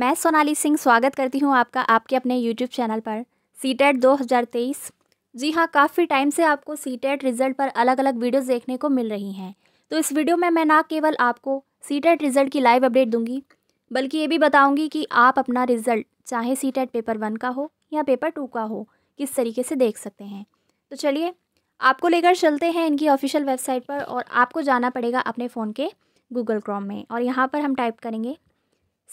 मैं सोनाली सिंह स्वागत करती हूँ आपका आपके अपने यूट्यूब चैनल पर सी 2023 e दो हज़ार तेईस जी हाँ काफ़ी टाइम से आपको सी टेट रिज़ल्ट पर अलग अलग वीडियोस देखने को मिल रही हैं तो इस वीडियो में मैं ना केवल आपको सी टेट रिज़ल्ट की लाइव अपडेट दूंगी बल्कि ये भी बताऊंगी कि आप अपना रिज़ल्ट चाहे सी पेपर वन का हो या पेपर टू का हो किस तरीके से देख सकते हैं तो चलिए आपको लेकर चलते हैं इनकी ऑफिशियल वेबसाइट पर और आपको जाना पड़ेगा अपने फ़ोन के गूगल क्रॉम में और यहाँ पर हम टाइप करेंगे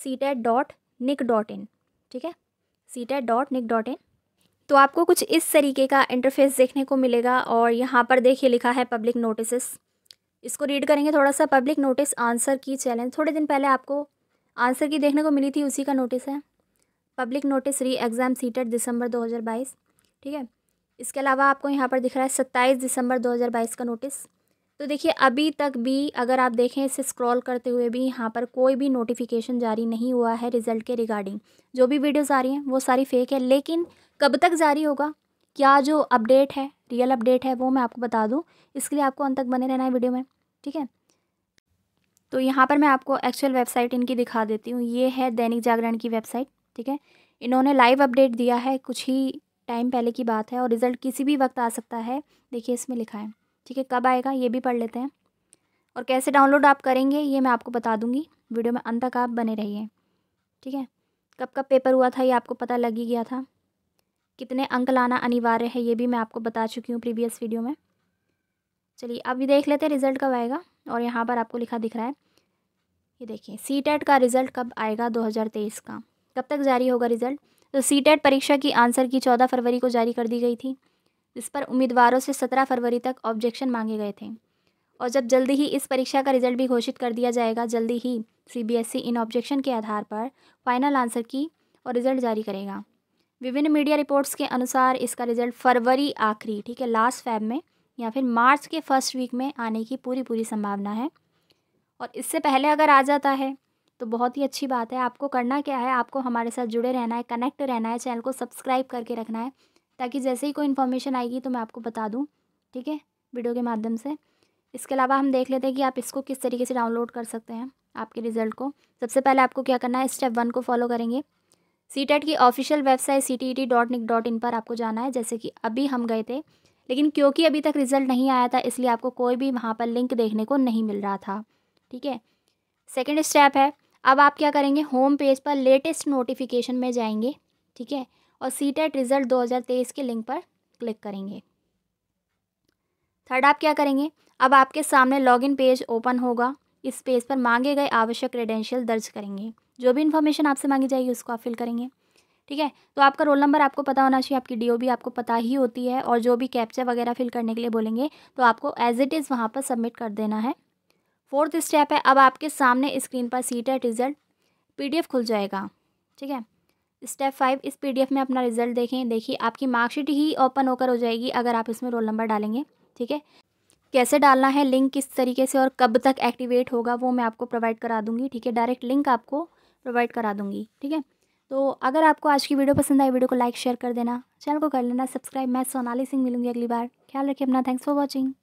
C TET dot nic dot in ठीक है C TET dot nic dot in तो आपको कुछ इस तरीके का इंटरफेस देखने को मिलेगा और यहाँ पर देखिए लिखा है पब्लिक नोटिस इसको रीड करेंगे थोड़ा सा public notice answer key challenge थोड़े दिन पहले आपको आंसर की देखने को मिली थी उसी का नोटिस है public notice re exam CTET December 2022 ठीक है इसके अलावा आपको यहाँ पर दिख रहा है सत्ताईस दिसंबर 2022 का नोटिस तो देखिए अभी तक भी अगर आप देखें इसे स्क्रॉल करते हुए भी यहाँ पर कोई भी नोटिफिकेशन जारी नहीं हुआ है रिज़ल्ट के रिगार्डिंग जो भी वीडियोस आ रही हैं वो सारी फेक है लेकिन कब तक जारी होगा क्या जो अपडेट है रियल अपडेट है वो मैं आपको बता दूँ इसके लिए आपको अंत तक बने रहना है वीडियो में ठीक है तो यहाँ पर मैं आपको एक्चुअल वेबसाइट इनकी दिखा देती हूँ ये है दैनिक जागरण की वेबसाइट ठीक है इन्होंने लाइव अपडेट दिया है कुछ ही टाइम पहले की बात है और रिज़ल्ट किसी भी वक्त आ सकता है देखिए इसमें लिखा है ठीक है कब आएगा ये भी पढ़ लेते हैं और कैसे डाउनलोड आप करेंगे ये मैं आपको बता दूंगी वीडियो में अंत तक आप बने रहिए ठीक है कब कब पेपर हुआ था ये आपको पता लग ही गया था कितने अंक लाना अनिवार्य है ये भी मैं आपको बता चुकी हूँ प्रीवियस वीडियो में चलिए अब ये देख लेते हैं रिज़ल्ट कब आएगा और यहाँ पर आपको लिखा दिख रहा है ये देखिए सी टेट e का रिज़ल्ट कब आएगा दो का कब तक जारी होगा रिज़ल्ट तो सी टेट e परीक्षा की आंसर की चौदह फरवरी को जारी कर दी गई थी जिस पर उम्मीदवारों से सत्रह फरवरी तक ऑब्जेक्शन मांगे गए थे और जब जल्दी ही इस परीक्षा का रिजल्ट भी घोषित कर दिया जाएगा जल्दी ही सीबीएसई e इन ऑब्जेक्शन के आधार पर फाइनल आंसर की और रिजल्ट जारी करेगा विभिन्न मीडिया रिपोर्ट्स के अनुसार इसका रिजल्ट फरवरी आखिरी ठीक है लास्ट फैब में या फिर मार्च के फर्स्ट वीक में आने की पूरी पूरी संभावना है और इससे पहले अगर आ जाता है तो बहुत ही अच्छी बात है आपको करना क्या है आपको हमारे साथ जुड़े रहना है कनेक्ट रहना है चैनल को सब्सक्राइब करके रखना है ताकि जैसे ही कोई इन्फॉर्मेशन आएगी तो मैं आपको बता दूँ ठीक है वीडियो के माध्यम से इसके अलावा हम देख लेते हैं कि आप इसको किस तरीके से डाउनलोड कर सकते हैं आपके रिजल्ट को सबसे पहले आपको क्या करना है स्टेप वन को फॉलो करेंगे सी टेट e की official website C T T dot nic dot in पर आपको जाना है जैसे कि अभी हम गए थे लेकिन क्योंकि अभी तक रिजल्ट नहीं आया था इसलिए आपको कोई भी वहाँ पर लिंक देखने को नहीं मिल रहा था ठीक है सेकेंड स्टेप है अब आप क्या करेंगे होम पेज पर लेटेस्ट नोटिफिकेशन में जाएंगे ठीक है और सी टेट रिज़ल्ट तेईस के लिंक पर क्लिक करेंगे थर्ड आप क्या करेंगे अब आपके सामने लॉगिन पेज ओपन होगा इस पेज पर मांगे गए आवश्यक क्रेडेंशियल दर्ज करेंगे जो भी इन्फॉर्मेशन आपसे मांगी जाएगी उसको आप फिल करेंगे ठीक है तो आपका रोल नंबर आपको पता होना चाहिए आपकी डीओबी आपको पता ही होती है और जो भी कैप्चा वगैरह फिल करने के लिए बोलेंगे तो आपको एज इट इज़ वहाँ पर सबमिट कर देना है फोर्थ स्टेप है अब आपके सामने स्क्रीन पर सी टेट रिज़ल्ट एफ खुल जाएगा ठीक है स्टेप फाइव इस पीडीएफ में अपना रिजल्ट देखें देखिए आपकी मार्कशीट ही ओपन होकर हो जाएगी अगर आप इसमें रोल नंबर डालेंगे ठीक है कैसे डालना है लिंक किस तरीके से और कब तक एक्टिवेट होगा वो मैं आपको प्रोवाइड करा दूंगी ठीक है डायरेक्ट लिंक आपको प्रोवाइड करा दूंगी ठीक है तो अगर आपको आज की वीडियो पसंद आई वीडियो को लाइक शेयर कर देना चैनल को कर लेना सब्सक्राइब मैं सोनाली सिंह मिलूंगी अगली बार ख्याल रखिए अपना थैंक्स फॉर वॉचिंग